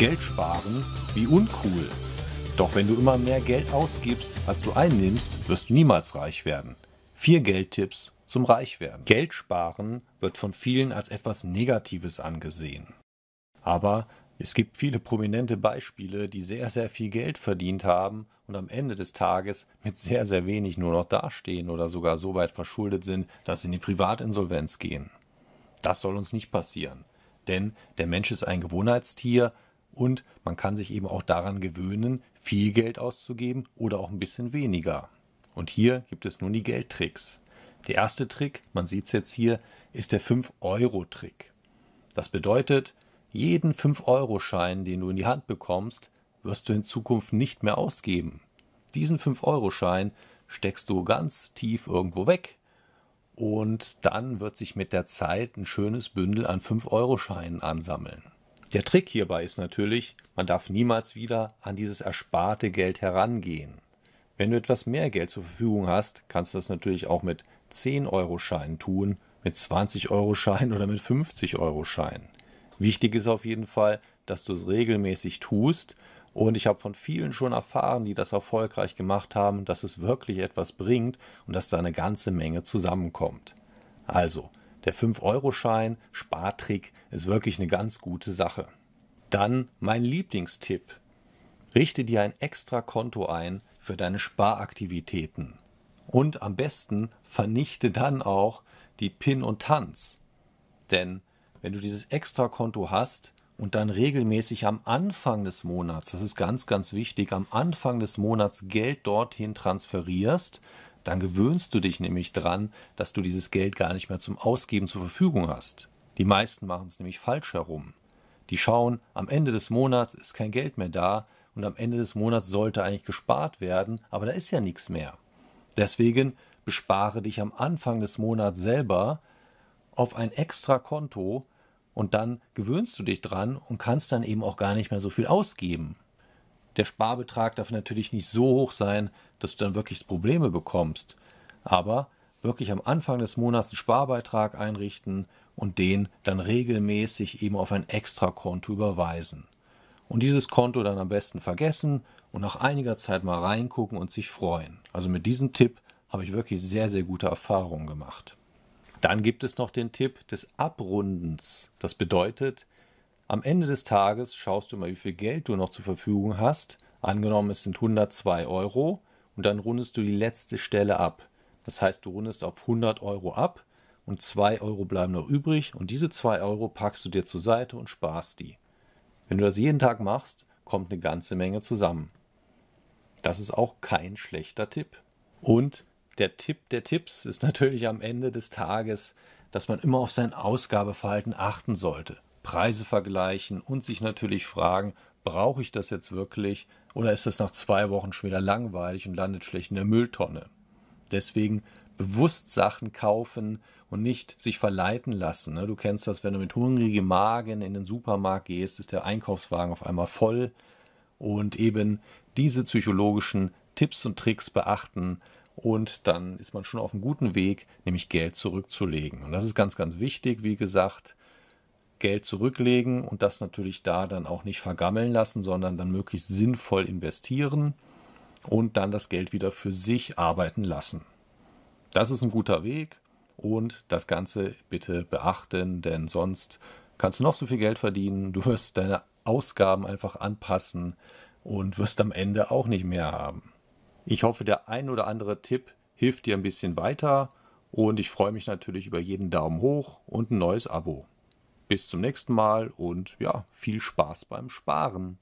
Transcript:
Geld sparen, wie uncool. Doch wenn du immer mehr Geld ausgibst, als du einnimmst, wirst du niemals reich werden. Vier Geldtipps zum Reichwerden. Geld sparen wird von vielen als etwas Negatives angesehen. Aber es gibt viele prominente Beispiele, die sehr, sehr viel Geld verdient haben und am Ende des Tages mit sehr, sehr wenig nur noch dastehen oder sogar so weit verschuldet sind, dass sie in die Privatinsolvenz gehen. Das soll uns nicht passieren. Denn der Mensch ist ein Gewohnheitstier und man kann sich eben auch daran gewöhnen, viel Geld auszugeben oder auch ein bisschen weniger. Und hier gibt es nun die Geldtricks. Der erste Trick, man sieht es jetzt hier, ist der 5-Euro-Trick. Das bedeutet, jeden 5-Euro-Schein, den du in die Hand bekommst, wirst du in Zukunft nicht mehr ausgeben. Diesen 5-Euro-Schein steckst du ganz tief irgendwo weg. Und dann wird sich mit der Zeit ein schönes Bündel an 5-Euro-Scheinen ansammeln. Der Trick hierbei ist natürlich, man darf niemals wieder an dieses ersparte Geld herangehen. Wenn du etwas mehr Geld zur Verfügung hast, kannst du das natürlich auch mit 10-Euro-Scheinen tun, mit 20-Euro-Scheinen oder mit 50-Euro-Scheinen. Wichtig ist auf jeden Fall, dass du es regelmäßig tust. Und ich habe von vielen schon erfahren, die das erfolgreich gemacht haben, dass es wirklich etwas bringt und dass da eine ganze Menge zusammenkommt. Also, der 5-Euro-Schein, Spartrick, ist wirklich eine ganz gute Sache. Dann mein Lieblingstipp. Richte dir ein extra Konto ein für deine Sparaktivitäten. Und am besten vernichte dann auch die PIN und Tanz. Denn wenn du dieses extra Konto hast und dann regelmäßig am Anfang des Monats, das ist ganz, ganz wichtig, am Anfang des Monats Geld dorthin transferierst, dann gewöhnst du dich nämlich dran, dass du dieses Geld gar nicht mehr zum Ausgeben zur Verfügung hast. Die meisten machen es nämlich falsch herum. Die schauen, am Ende des Monats ist kein Geld mehr da und am Ende des Monats sollte eigentlich gespart werden, aber da ist ja nichts mehr. Deswegen bespare dich am Anfang des Monats selber auf ein extra Konto und dann gewöhnst du dich dran und kannst dann eben auch gar nicht mehr so viel ausgeben der Sparbetrag darf natürlich nicht so hoch sein, dass du dann wirklich Probleme bekommst. Aber wirklich am Anfang des Monats einen Sparbeitrag einrichten und den dann regelmäßig eben auf ein Extrakonto überweisen. Und dieses Konto dann am besten vergessen und nach einiger Zeit mal reingucken und sich freuen. Also mit diesem Tipp habe ich wirklich sehr, sehr gute Erfahrungen gemacht. Dann gibt es noch den Tipp des Abrundens. Das bedeutet, am Ende des Tages schaust du mal, wie viel Geld du noch zur Verfügung hast. Angenommen, es sind 102 Euro und dann rundest du die letzte Stelle ab. Das heißt, du rundest auf 100 Euro ab und 2 Euro bleiben noch übrig und diese 2 Euro packst du dir zur Seite und sparst die. Wenn du das jeden Tag machst, kommt eine ganze Menge zusammen. Das ist auch kein schlechter Tipp. Und der Tipp der Tipps ist natürlich am Ende des Tages, dass man immer auf sein Ausgabeverhalten achten sollte. Preise vergleichen und sich natürlich fragen, brauche ich das jetzt wirklich oder ist das nach zwei Wochen schon wieder langweilig und landet vielleicht in der Mülltonne? Deswegen bewusst Sachen kaufen und nicht sich verleiten lassen. Ne? Du kennst das, wenn du mit hungrigem Magen in den Supermarkt gehst, ist der Einkaufswagen auf einmal voll und eben diese psychologischen Tipps und Tricks beachten und dann ist man schon auf einem guten Weg, nämlich Geld zurückzulegen. Und das ist ganz, ganz wichtig, wie gesagt. Geld zurücklegen und das natürlich da dann auch nicht vergammeln lassen, sondern dann möglichst sinnvoll investieren und dann das Geld wieder für sich arbeiten lassen. Das ist ein guter Weg und das Ganze bitte beachten, denn sonst kannst du noch so viel Geld verdienen, du wirst deine Ausgaben einfach anpassen und wirst am Ende auch nicht mehr haben. Ich hoffe, der ein oder andere Tipp hilft dir ein bisschen weiter und ich freue mich natürlich über jeden Daumen hoch und ein neues Abo. Bis zum nächsten Mal und ja, viel Spaß beim Sparen.